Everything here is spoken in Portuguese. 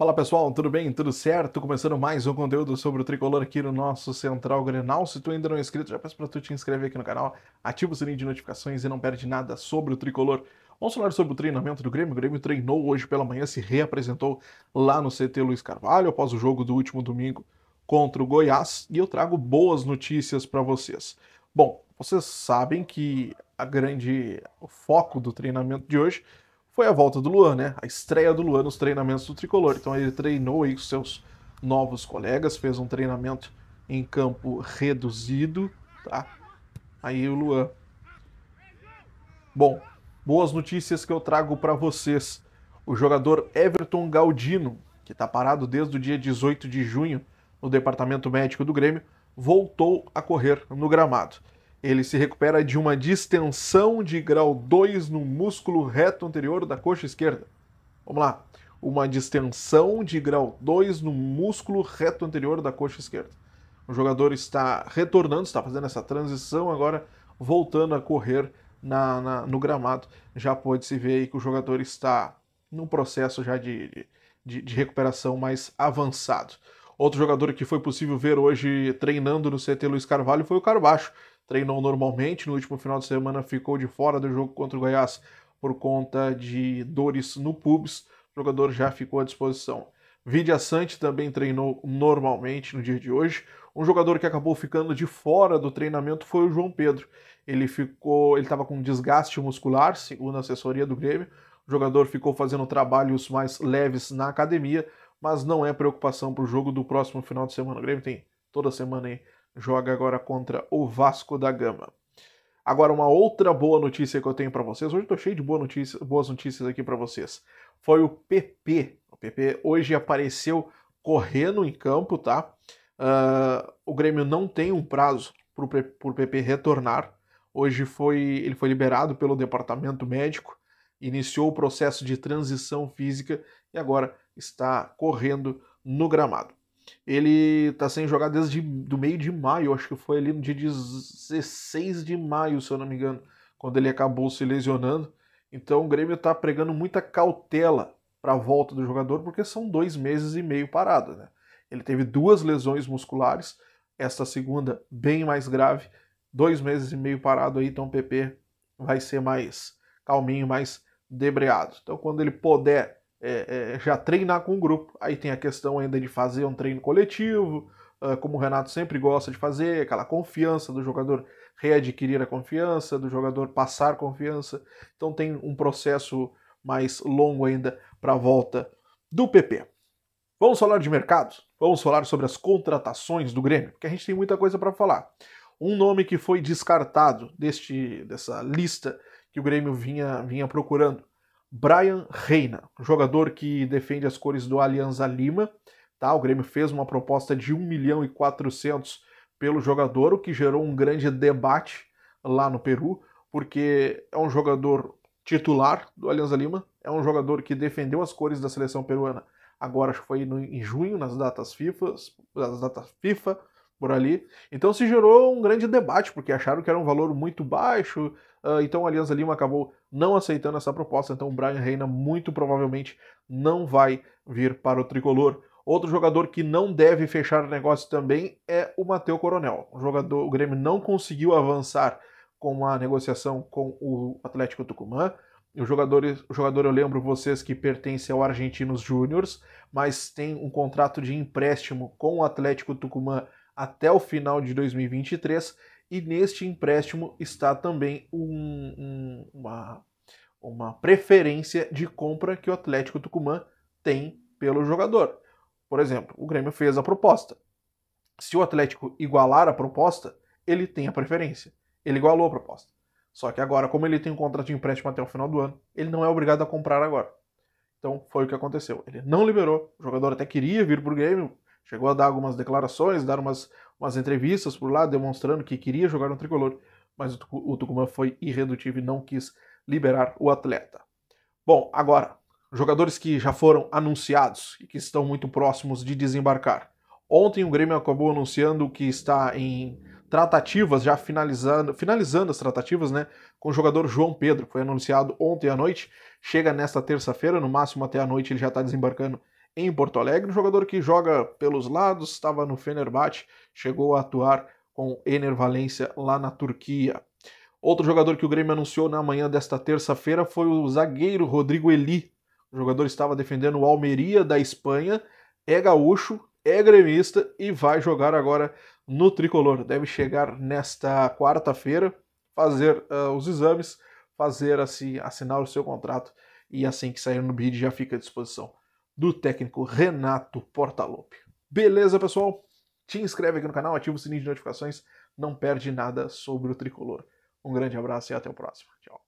Fala pessoal, tudo bem? Tudo certo? Começando mais um conteúdo sobre o tricolor aqui no nosso Central Grenal. Se tu ainda não é inscrito, já peço para tu te inscrever aqui no canal, ativa o sininho de notificações e não perde nada sobre o tricolor. Vamos falar sobre o treinamento do Grêmio. O Grêmio treinou hoje pela manhã, se reapresentou lá no CT Luiz Carvalho após o jogo do último domingo contra o Goiás e eu trago boas notícias para vocês. Bom, vocês sabem que a grande o foco do treinamento de hoje foi a volta do Luan, né? A estreia do Luan nos treinamentos do Tricolor. Então ele treinou aí com seus novos colegas, fez um treinamento em campo reduzido, tá? Aí o Luan. Bom, boas notícias que eu trago para vocês. O jogador Everton Galdino, que está parado desde o dia 18 de junho no departamento médico do Grêmio, voltou a correr no gramado. Ele se recupera de uma distensão de grau 2 no músculo reto anterior da coxa esquerda. Vamos lá. Uma distensão de grau 2 no músculo reto anterior da coxa esquerda. O jogador está retornando, está fazendo essa transição agora, voltando a correr na, na, no gramado. Já pode se ver que o jogador está num processo já de, de, de recuperação mais avançado. Outro jogador que foi possível ver hoje treinando no CT Luiz Carvalho foi o Carbacho treinou normalmente. No último final de semana ficou de fora do jogo contra o Goiás por conta de dores no pubis. O jogador já ficou à disposição. Vidia Sante também treinou normalmente no dia de hoje. Um jogador que acabou ficando de fora do treinamento foi o João Pedro. Ele ficou, ele estava com desgaste muscular, segundo a assessoria do Grêmio. O jogador ficou fazendo trabalhos mais leves na academia, mas não é preocupação para o jogo do próximo final de semana. O Grêmio tem toda semana aí joga agora contra o Vasco da Gama. Agora, uma outra boa notícia que eu tenho para vocês, hoje estou cheio de boa notícia, boas notícias aqui para vocês, foi o PP. O PP hoje apareceu correndo em campo, tá? Uh, o Grêmio não tem um prazo para o PP retornar. Hoje foi, ele foi liberado pelo departamento médico, iniciou o processo de transição física e agora está correndo no gramado. Ele tá sem jogar desde do meio de maio, acho que foi ali no dia 16 de maio, se eu não me engano, quando ele acabou se lesionando. Então o Grêmio tá pregando muita cautela para a volta do jogador, porque são dois meses e meio parado, né? Ele teve duas lesões musculares, esta segunda bem mais grave, dois meses e meio parado aí, então o PP vai ser mais calminho, mais debreado. Então quando ele puder é, é, já treinar com o grupo. Aí tem a questão ainda de fazer um treino coletivo, uh, como o Renato sempre gosta de fazer, aquela confiança do jogador readquirir a confiança, do jogador passar confiança. Então tem um processo mais longo ainda para a volta do PP. Vamos falar de mercados? Vamos falar sobre as contratações do Grêmio, porque a gente tem muita coisa para falar. Um nome que foi descartado deste, dessa lista que o Grêmio vinha, vinha procurando Brian Reina, jogador que defende as cores do Alianza Lima. Tá? O Grêmio fez uma proposta de 1 milhão e 400 pelo jogador, o que gerou um grande debate lá no Peru, porque é um jogador titular do Alianza Lima, é um jogador que defendeu as cores da seleção peruana. Agora acho que foi no, em junho nas datas FIFA, nas datas FIFA por ali. Então se gerou um grande debate, porque acharam que era um valor muito baixo, uh, então a Alianza Lima acabou não aceitando essa proposta, então o Brian Reina muito provavelmente não vai vir para o Tricolor. Outro jogador que não deve fechar o negócio também é o Mateu Coronel. O, jogador, o Grêmio não conseguiu avançar com a negociação com o Atlético Tucumã. O jogador, o jogador, eu lembro vocês que pertence ao Argentinos Júniors, mas tem um contrato de empréstimo com o Atlético Tucumã até o final de 2023 e neste empréstimo está também um, um, uma, uma preferência de compra que o Atlético Tucumã tem pelo jogador. Por exemplo, o Grêmio fez a proposta. Se o Atlético igualar a proposta, ele tem a preferência. Ele igualou a proposta. Só que agora, como ele tem um contrato de empréstimo até o final do ano, ele não é obrigado a comprar agora. Então foi o que aconteceu. Ele não liberou. O jogador até queria vir para o Grêmio, chegou a dar algumas declarações, dar umas, umas entrevistas por lá, demonstrando que queria jogar no tricolor, mas o Tucumã foi irredutível e não quis liberar o atleta. Bom, agora, jogadores que já foram anunciados e que estão muito próximos de desembarcar. Ontem o Grêmio acabou anunciando que está em tratativas, já finalizando, finalizando as tratativas, né, com o jogador João Pedro, foi anunciado ontem à noite, chega nesta terça-feira, no máximo até à noite ele já está desembarcando em Porto Alegre, um jogador que joga pelos lados, estava no Fenerbahçe, chegou a atuar com Ener Valência lá na Turquia. Outro jogador que o Grêmio anunciou na manhã desta terça-feira foi o zagueiro Rodrigo Eli. O jogador estava defendendo o Almeria da Espanha, é gaúcho, é gremista e vai jogar agora no tricolor. Deve chegar nesta quarta-feira, fazer uh, os exames, fazer assim, assinar o seu contrato e assim que sair no bid já fica à disposição do técnico Renato Portaluppi. Beleza, pessoal? Te inscreve aqui no canal, ativa o sininho de notificações, não perde nada sobre o tricolor. Um grande abraço e até o próximo. Tchau.